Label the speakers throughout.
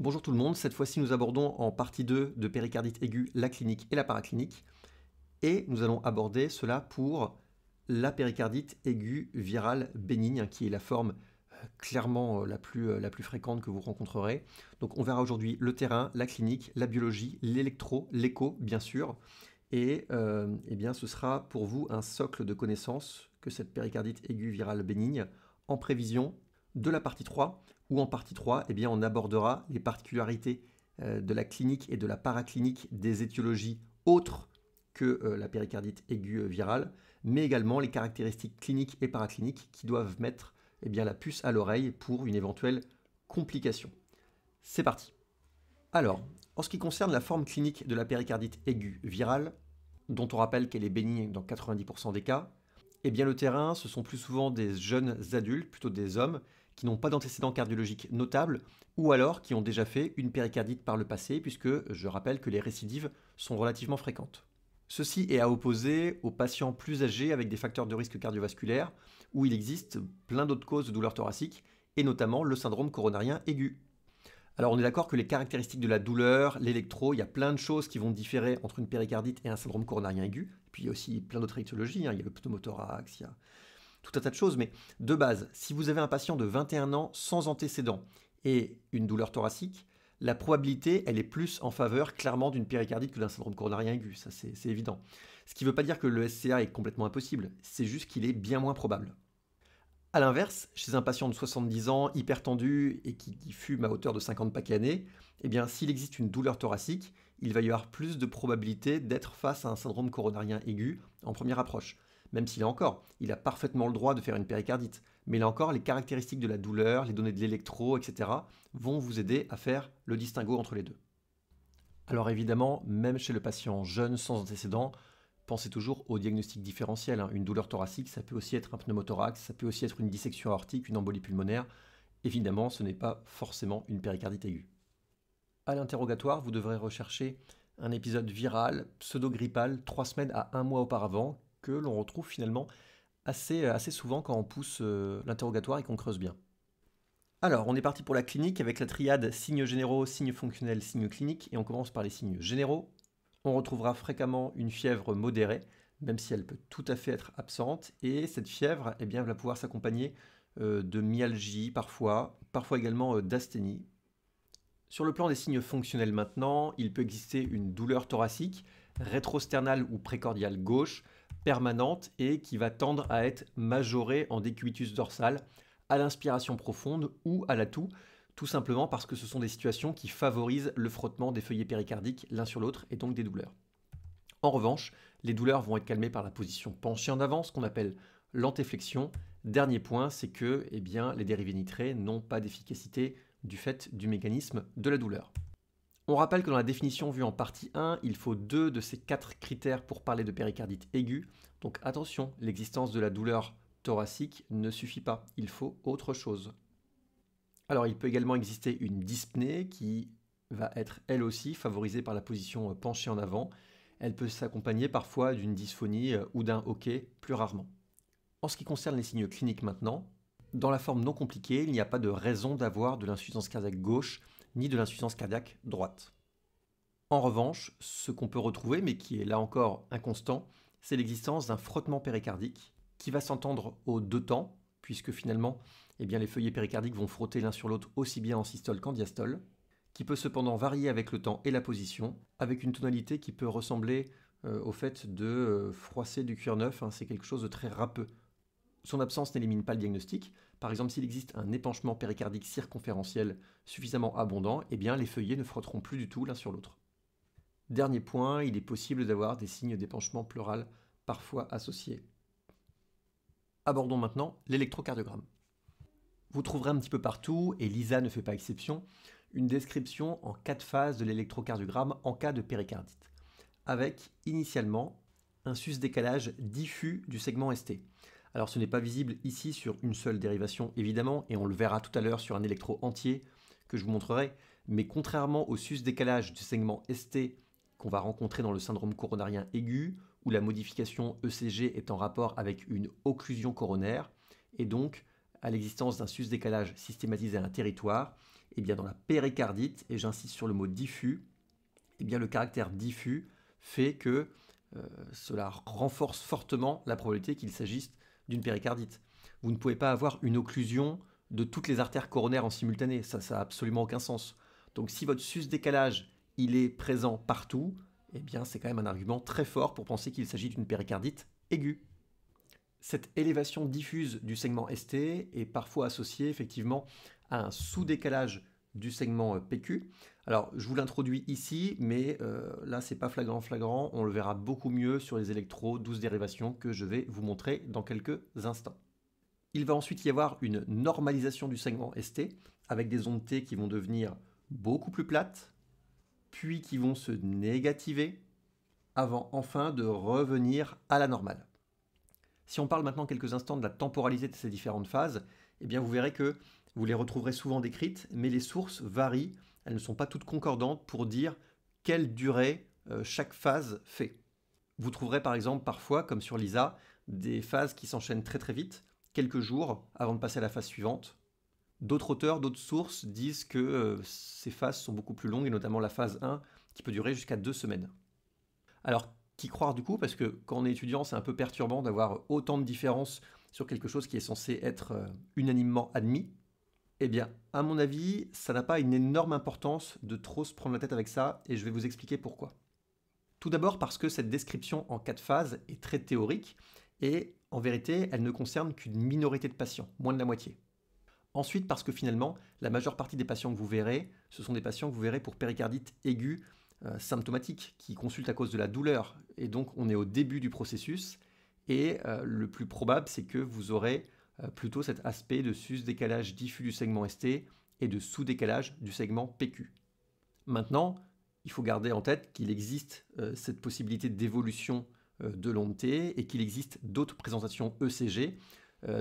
Speaker 1: Bonjour tout le monde, cette fois-ci nous abordons en partie 2 de péricardite aiguë la clinique et la paraclinique et nous allons aborder cela pour la péricardite aiguë virale bénigne hein, qui est la forme euh, clairement euh, la plus, euh, la plus fréquente que vous rencontrerez. Donc on verra aujourd'hui le terrain, la clinique, la biologie, l'électro, l'écho bien sûr et eh bien ce sera pour vous un socle de connaissances que cette péricardite aiguë virale bénigne en prévision de la partie 3 ou en partie 3, eh bien, on abordera les particularités euh, de la clinique et de la paraclinique des étiologies autres que euh, la péricardite aiguë euh, virale, mais également les caractéristiques cliniques et paracliniques qui doivent mettre eh bien, la puce à l'oreille pour une éventuelle complication. C'est parti. Alors, en ce qui concerne la forme clinique de la péricardite aiguë virale, dont on rappelle qu'elle est bénigne dans 90% des cas, eh bien le terrain, ce sont plus souvent des jeunes adultes, plutôt des hommes, qui n'ont pas d'antécédents cardiologique notables, ou alors qui ont déjà fait une péricardite par le passé, puisque je rappelle que les récidives sont relativement fréquentes. Ceci est à opposer aux patients plus âgés avec des facteurs de risque cardiovasculaire, où il existe plein d'autres causes de douleurs thoraciques, et notamment le syndrome coronarien aigu. Alors on est d'accord que les caractéristiques de la douleur, l'électro, il y a plein de choses qui vont différer entre une péricardite et un syndrome coronarien aigu, puis il y a aussi plein d'autres étiologies, hein. il y a le pneumothorax, il y a tout un tas de choses, mais de base, si vous avez un patient de 21 ans sans antécédent et une douleur thoracique, la probabilité, elle est plus en faveur clairement d'une péricardite que d'un syndrome coronarien aigu, ça c'est évident. Ce qui ne veut pas dire que le SCA est complètement impossible, c'est juste qu'il est bien moins probable. A l'inverse, chez un patient de 70 ans, hypertendu et qui, fume à hauteur de 50 paquets années, eh bien s'il existe une douleur thoracique, il va y avoir plus de probabilité d'être face à un syndrome coronarien aigu en première approche même s'il a encore, il a parfaitement le droit de faire une péricardite. Mais là encore, les caractéristiques de la douleur, les données de l'électro, etc., vont vous aider à faire le distinguo entre les deux. Alors évidemment, même chez le patient jeune sans antécédent, pensez toujours au diagnostic différentiel. Hein. Une douleur thoracique, ça peut aussi être un pneumothorax, ça peut aussi être une dissection aortique, une embolie pulmonaire. Évidemment, ce n'est pas forcément une péricardite aiguë. À l'interrogatoire, vous devrez rechercher un épisode viral, pseudo-grippal, trois semaines à un mois auparavant, l'on retrouve finalement assez, assez souvent quand on pousse euh, l'interrogatoire et qu'on creuse bien. Alors, on est parti pour la clinique avec la triade signes généraux, signes fonctionnels, signes cliniques, et on commence par les signes généraux. On retrouvera fréquemment une fièvre modérée, même si elle peut tout à fait être absente, et cette fièvre, eh bien, va pouvoir s'accompagner euh, de myalgie parfois, parfois également euh, d'asthénie. Sur le plan des signes fonctionnels maintenant, il peut exister une douleur thoracique, rétrosternale ou précordiale gauche, permanente et qui va tendre à être majorée en décubitus dorsal à l'inspiration profonde ou à l'atout, tout simplement parce que ce sont des situations qui favorisent le frottement des feuillets péricardiques l'un sur l'autre et donc des douleurs. En revanche, les douleurs vont être calmées par la position penchée en avant, ce qu'on appelle l'antéflexion. Dernier point, c'est que eh bien, les dérivés nitrés n'ont pas d'efficacité du fait du mécanisme de la douleur. On rappelle que dans la définition vue en partie 1, il faut deux de ces quatre critères pour parler de péricardite aiguë. Donc attention, l'existence de la douleur thoracique ne suffit pas, il faut autre chose. Alors il peut également exister une dyspnée qui va être elle aussi favorisée par la position euh, penchée en avant. Elle peut s'accompagner parfois d'une dysphonie euh, ou d'un hoquet, plus rarement. En ce qui concerne les signes cliniques maintenant, dans la forme non compliquée, il n'y a pas de raison d'avoir de l'insuffisance cardiaque gauche ni de l'insuffisance cardiaque droite. En revanche, ce qu'on peut retrouver, mais qui est là encore inconstant, c'est l'existence d'un frottement péricardique qui va s'entendre aux deux temps, puisque finalement, eh bien, les feuillets péricardiques vont frotter l'un sur l'autre aussi bien en systole qu'en diastole, qui peut cependant varier avec le temps et la position, avec une tonalité qui peut ressembler euh, au fait de euh, froisser du cuir neuf, hein, c'est quelque chose de très râpeux. Son absence n'élimine pas le diagnostic, par exemple, s'il existe un épanchement péricardique circonférentiel suffisamment abondant, eh bien les feuillets ne frotteront plus du tout l'un sur l'autre. Dernier point, il est possible d'avoir des signes d'épanchement pleural parfois associés. Abordons maintenant l'électrocardiogramme. Vous trouverez un petit peu partout, et Lisa ne fait pas exception, une description en quatre phases de l'électrocardiogramme en cas de péricardite, avec initialement un sus-décalage diffus du segment ST. Alors ce n'est pas visible ici sur une seule dérivation évidemment, et on le verra tout à l'heure sur un électro entier que je vous montrerai, mais contrairement au sus-décalage du segment ST qu'on va rencontrer dans le syndrome coronarien aigu, où la modification ECG est en rapport avec une occlusion coronaire, et donc à l'existence d'un sus-décalage systématisé à un territoire, et eh bien dans la péricardite, et j'insiste sur le mot diffus, eh bien le caractère diffus fait que euh, cela renforce fortement la probabilité qu'il s'agisse d'une péricardite. Vous ne pouvez pas avoir une occlusion de toutes les artères coronaires en simultané, ça n'a absolument aucun sens. Donc si votre sus-décalage, il est présent partout, eh bien c'est quand même un argument très fort pour penser qu'il s'agit d'une péricardite aiguë. Cette élévation diffuse du segment ST est parfois associée effectivement à un sous-décalage du segment euh, PQ. Alors, je vous l'introduis ici, mais euh, là, c'est pas flagrant, flagrant. On le verra beaucoup mieux sur les électro 12 dérivations que je vais vous montrer dans quelques instants. Il va ensuite y avoir une normalisation du segment ST avec des ondes T qui vont devenir beaucoup plus plates, puis qui vont se négativer avant enfin de revenir à la normale. Si on parle maintenant quelques instants de la temporalité de ces différentes phases, et eh bien vous verrez que vous les retrouverez souvent décrites, mais les sources varient, elles ne sont pas toutes concordantes pour dire quelle durée euh, chaque phase fait. Vous trouverez par exemple parfois, comme sur l'ISA, des phases qui s'enchaînent très très vite, quelques jours avant de passer à la phase suivante. D'autres auteurs, d'autres sources disent que euh, ces phases sont beaucoup plus longues, et notamment la phase 1, qui peut durer jusqu'à deux semaines. Alors, qui croire du coup Parce que quand on est étudiant, c'est un peu perturbant d'avoir autant de différences sur quelque chose qui est censé être euh, unanimement admis. Eh bien, à mon avis, ça n'a pas une énorme importance de trop se prendre la tête avec ça, et je vais vous expliquer pourquoi. Tout d'abord parce que cette description en quatre phases est très théorique, et en vérité, elle ne concerne qu'une minorité de patients, moins de la moitié. Ensuite, parce que finalement, la majeure partie des patients que vous verrez, ce sont des patients que vous verrez pour péricardite aiguë euh, symptomatique, qui consultent à cause de la douleur. Et donc, on est au début du processus. Et euh, le plus probable, c'est que vous aurez euh, plutôt cet aspect de sus-décalage diffus du segment ST et de sous-décalage du segment PQ. Maintenant, il faut garder en tête qu'il existe euh, cette possibilité d'évolution euh, de l'onde T et qu'il existe d'autres présentations ECG,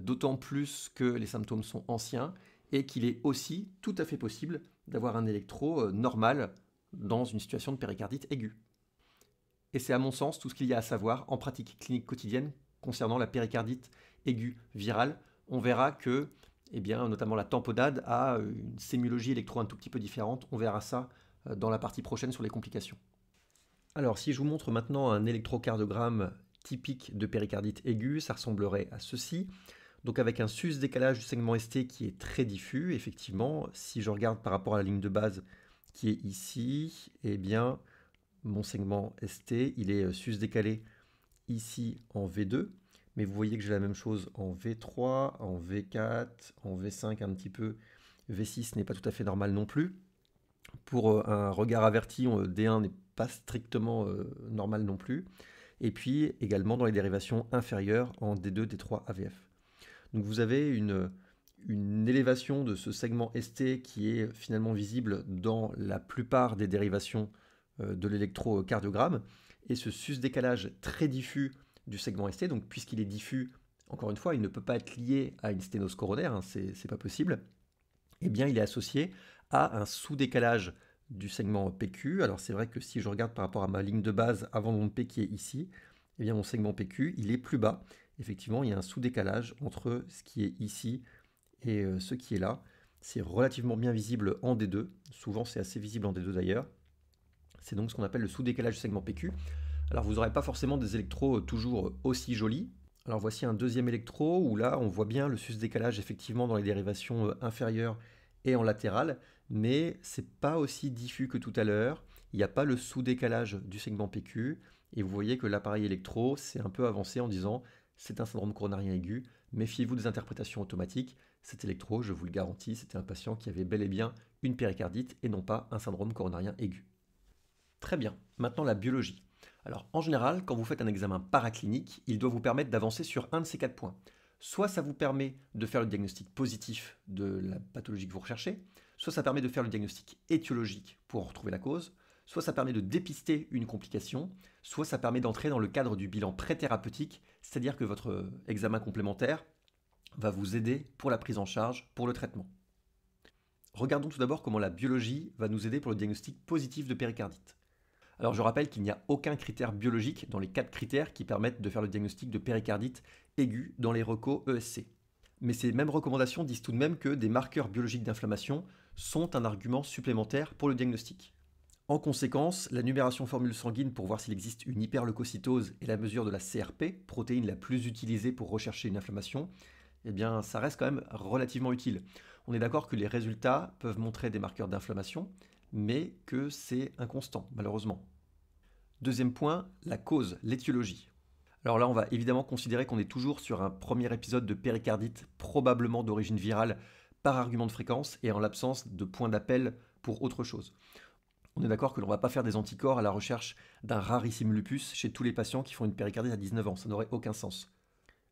Speaker 1: d'autant plus que les symptômes sont anciens et qu'il est aussi tout à fait possible d'avoir un électro normal dans une situation de péricardite aiguë. Et c'est à mon sens tout ce qu'il y a à savoir en pratique clinique quotidienne concernant la péricardite aiguë virale, on verra que, eh bien, notamment la tamponade a euh, une sémiologie électro un tout petit peu différente. On verra ça euh, dans la partie prochaine sur les complications. Alors, si je vous montre maintenant un électrocardiogramme typique de péricardite aiguë, ça ressemblerait à ceci. Donc avec un sus décalage du segment ST qui est très diffus, effectivement, si je regarde par rapport à la ligne de base qui est ici, eh bien mon segment ST, il est euh, sus décalé ici en V2, mais vous voyez que j'ai la même chose en V3, en V4, en V5 un petit peu. V6 n'est pas tout à fait normal non plus. Pour euh, un regard averti, euh, D1 n'est pas strictement euh, normal non plus. Et puis également dans les dérivations inférieures en D2, D3, AVF. Donc vous avez une, une élévation de ce segment ST qui est finalement visible dans la plupart des dérivations de l'électrocardiogramme et ce sus-décalage très diffus du segment ST, donc puisqu'il est diffus, encore une fois, il ne peut pas être lié à une sténose coronaire, hein, ce c'est pas possible, eh bien il est associé à un sous-décalage du segment PQ. Alors c'est vrai que si je regarde par rapport à ma ligne de base avant mon P qui est ici, eh bien mon segment PQ, il est plus bas. Effectivement, il y a un sous-décalage entre ce qui est ici et euh, ce qui est là. C'est relativement bien visible en D2. Souvent, c'est assez visible en D2 d'ailleurs. C'est donc ce qu'on appelle le sous-décalage du segment PQ. Alors vous n'aurez pas forcément des électros euh, toujours euh, aussi jolis. Alors voici un deuxième électro où là on voit bien le sus-décalage effectivement dans les dérivations euh, inférieures et en latéral, mais c'est pas aussi diffus que tout à l'heure. Il n'y a pas le sous-décalage du segment PQ et vous voyez que l'appareil électro s'est un peu avancé en disant c'est un syndrome coronarien aigu, méfiez-vous des interprétations automatiques. Cet électro, je vous le garantis, c'était un patient qui avait bel et bien une péricardite et non pas un syndrome coronarien aigu. Très bien. Maintenant, la biologie. Alors, en général, quand vous faites un examen paraclinique, il doit vous permettre d'avancer sur un de ces quatre points. Soit ça vous permet de faire le diagnostic positif de la pathologie que vous recherchez, soit ça permet de faire le diagnostic étiologique pour retrouver la cause, soit ça permet de dépister une complication, soit ça permet d'entrer dans le cadre du bilan pré-thérapeutique, c'est-à-dire que votre examen complémentaire va vous aider pour la prise en charge, pour le traitement. Regardons tout d'abord comment la biologie va nous aider pour le diagnostic positif de péricardite. Alors je rappelle qu'il n'y a aucun critère biologique dans les quatre critères qui permettent de faire le diagnostic de péricardite aiguë dans les reco ESC. Mais ces mêmes recommandations disent tout de même que des marqueurs biologiques d'inflammation sont un argument supplémentaire pour le diagnostic. En conséquence, la numération formule sanguine pour voir s'il existe une hyperleucocytose et la mesure de la CRP, protéine la plus utilisée pour rechercher une inflammation, eh bien ça reste quand même relativement utile. On est d'accord que les résultats peuvent montrer des marqueurs d'inflammation, mais que c'est inconstant, malheureusement. Deuxième point, la cause, l'étiologie. Alors là, on va évidemment considérer qu'on est toujours sur un premier épisode de péricardite, probablement d'origine virale, par argument de fréquence et en l'absence de point d'appel pour autre chose. On est d'accord que l'on ne va pas faire des anticorps à la recherche d'un rarissime lupus chez tous les patients qui font une péricardite à 19 ans, ça n'aurait aucun sens.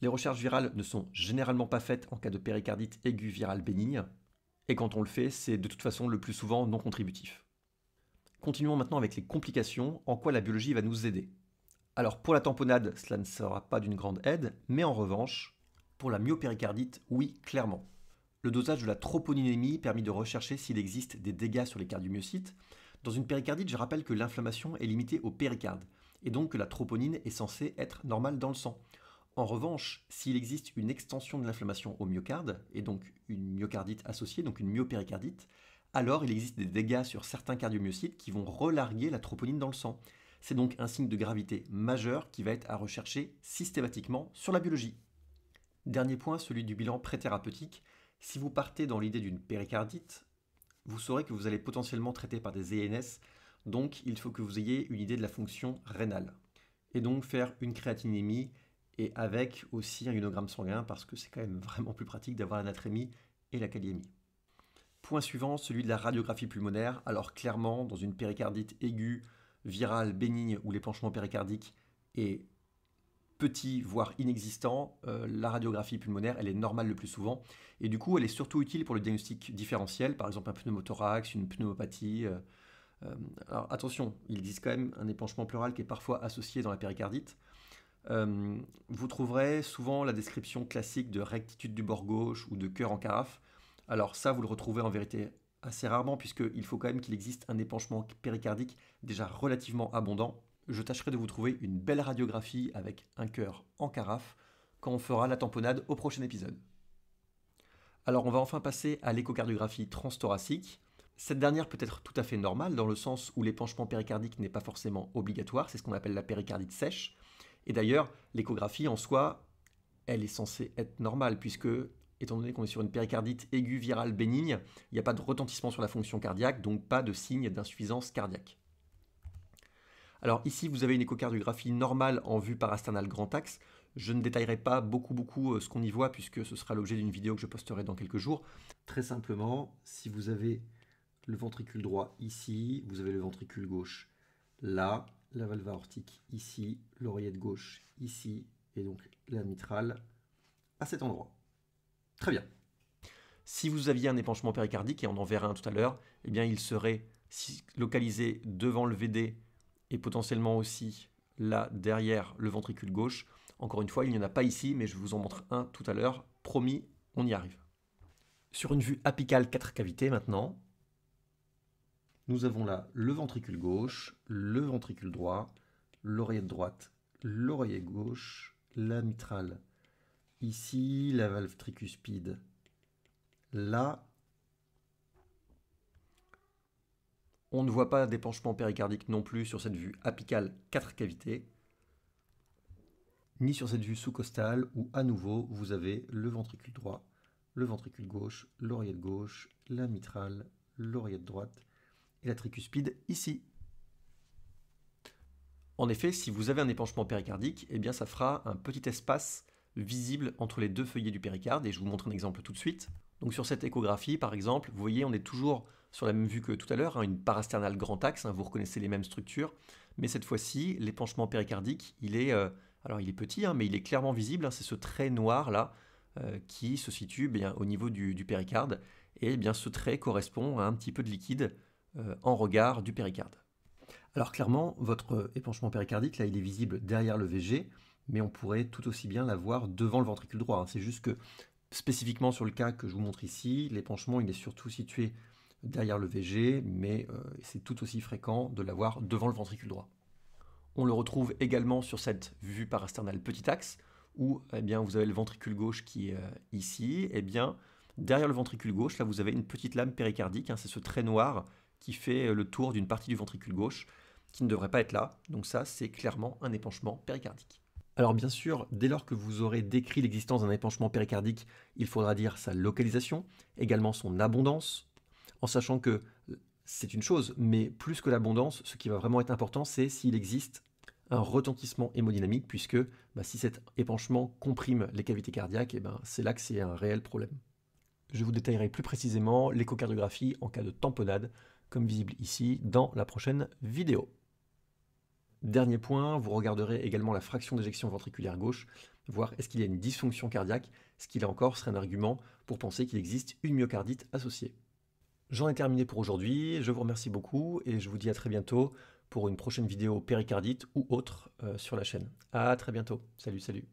Speaker 1: Les recherches virales ne sont généralement pas faites en cas de péricardite aiguë virale bénigne, et quand on le fait, c'est de toute façon le plus souvent non contributif. Continuons maintenant avec les complications, en quoi la biologie va nous aider. Alors pour la tamponade, cela ne sera pas d'une grande aide, mais en revanche, pour la myopéricardite, oui, clairement. Le dosage de la troponinémie permet de rechercher s'il existe des dégâts sur les cardiomyocytes. Dans une péricardite, je rappelle que l'inflammation est limitée au péricarde, et donc que la troponine est censée être normale dans le sang. En revanche, s'il existe une extension de l'inflammation au myocarde, et donc une myocardite associée, donc une myopéricardite, alors il existe des dégâts sur certains cardiomyocytes qui vont relarguer la troponine dans le sang. C'est donc un signe de gravité majeur qui va être à rechercher systématiquement sur la biologie. Dernier point, celui du bilan préthérapeutique. Si vous partez dans l'idée d'une péricardite, vous saurez que vous allez potentiellement traiter par des ENS, donc il faut que vous ayez une idée de la fonction rénale. Et donc faire une créatinémie et avec aussi un ionogramme sanguin parce que c'est quand même vraiment plus pratique d'avoir natrémie et la kaliémie. Point suivant, celui de la radiographie pulmonaire. Alors clairement, dans une péricardite aiguë, virale, bénigne où l'épanchement péricardique est petit, voire inexistant, euh, la radiographie pulmonaire, elle est normale le plus souvent. Et du coup, elle est surtout utile pour le diagnostic différentiel, par exemple un pneumothorax, une pneumopathie. Euh, euh, alors attention, il existe quand même un épanchement pleural qui est parfois associé dans la péricardite. Euh, vous trouverez souvent la description classique de rectitude du bord gauche ou de cœur en carafe. Alors ça, vous le retrouvez en vérité assez rarement puisqu'il faut quand même qu'il existe un épanchement péricardique déjà relativement abondant. Je tâcherai de vous trouver une belle radiographie avec un cœur en carafe quand on fera la tamponnade au prochain épisode. Alors on va enfin passer à l'échocardiographie transthoracique. Cette dernière peut être tout à fait normale dans le sens où l'épanchement péricardique n'est pas forcément obligatoire, c'est ce qu'on appelle la péricardite sèche. Et d'ailleurs, l'échographie en soi, elle est censée être normale, puisque, étant donné qu'on est sur une péricardite aiguë virale bénigne, il n'y a pas de retentissement sur la fonction cardiaque, donc pas de signe d'insuffisance cardiaque. Alors ici, vous avez une échocardiographie normale en vue parasternale grand axe. Je ne détaillerai pas beaucoup, beaucoup euh, ce qu'on y voit, puisque ce sera l'objet d'une vidéo que je posterai dans quelques jours. Très simplement, si vous avez le ventricule droit ici, vous avez le ventricule gauche là, la valve aortique ici, l'oreillette gauche ici, et donc la mitrale à cet endroit. Très bien. Si vous aviez un épanchement péricardique, et on en verra un tout à l'heure, eh bien il serait localisé devant le VD et potentiellement aussi là derrière le ventricule gauche. Encore une fois, il n'y en a pas ici, mais je vous en montre un tout à l'heure. Promis, on y arrive. Sur une vue apicale 4 cavités maintenant, nous avons là le ventricule gauche, le ventricule droit, l'oreillette droite, l'oreillette gauche, la mitrale. Ici, la valve tricuspide. Là, on ne voit pas d'épanchement péricardique non plus sur cette vue apicale 4 cavités, ni sur cette vue sous-costale où à nouveau vous avez le ventricule droit, le ventricule gauche, l'oreillette gauche, la mitrale, l'oreillette droite, et la tricuspide ici. En effet, si vous avez un épanchement péricardique, eh bien ça fera un petit espace visible entre les deux feuillets du péricarde, et je vous montre un exemple tout de suite. Donc sur cette échographie, par exemple, vous voyez, on est toujours sur la même vue que tout à l'heure, hein, une parasternale grand axe, hein, vous reconnaissez les mêmes structures, mais cette fois-ci, l'épanchement péricardique, il est, euh, alors il est petit, hein, mais il est clairement visible, c'est ce trait noir là, euh, qui se situe eh bien, au niveau du, du péricarde, et eh bien ce trait correspond à un petit peu de liquide euh, en regard du péricarde. Alors clairement, votre épanchement péricardique, là, il est visible derrière le VG, mais on pourrait tout aussi bien l'avoir devant le ventricule droit. Hein. C'est juste que, spécifiquement sur le cas que je vous montre ici, l'épanchement, il est surtout situé derrière le VG, mais euh, c'est tout aussi fréquent de l'avoir devant le ventricule droit. On le retrouve également sur cette vue parasternale petit axe, où eh bien, vous avez le ventricule gauche qui est euh, ici, eh bien, derrière le ventricule gauche, là vous avez une petite lame péricardique, hein. c'est ce trait noir qui fait euh, le tour d'une partie du ventricule gauche qui ne devrait pas être là. Donc ça, c'est clairement un épanchement péricardique. Alors bien sûr, dès lors que vous aurez décrit l'existence d'un épanchement péricardique, il faudra dire sa localisation, également son abondance, en sachant que euh, c'est une chose, mais plus que l'abondance, ce qui va vraiment être important, c'est s'il existe un retentissement hémodynamique, puisque bah, si cet épanchement comprime les cavités cardiaques, eh ben, c'est là que c'est un réel problème. Je vous détaillerai plus précisément l'échocardiographie en cas de tamponade, comme visible ici dans la prochaine vidéo. Dernier point, vous regarderez également la fraction d'éjection ventriculaire gauche, voir est-ce qu'il y a une dysfonction cardiaque, ce qui là encore serait un argument pour penser qu'il existe une myocardite associée. J'en ai terminé pour aujourd'hui, je vous remercie beaucoup et je vous dis à très bientôt pour une prochaine vidéo péricardite ou autre euh, sur la chaîne. A très bientôt, salut salut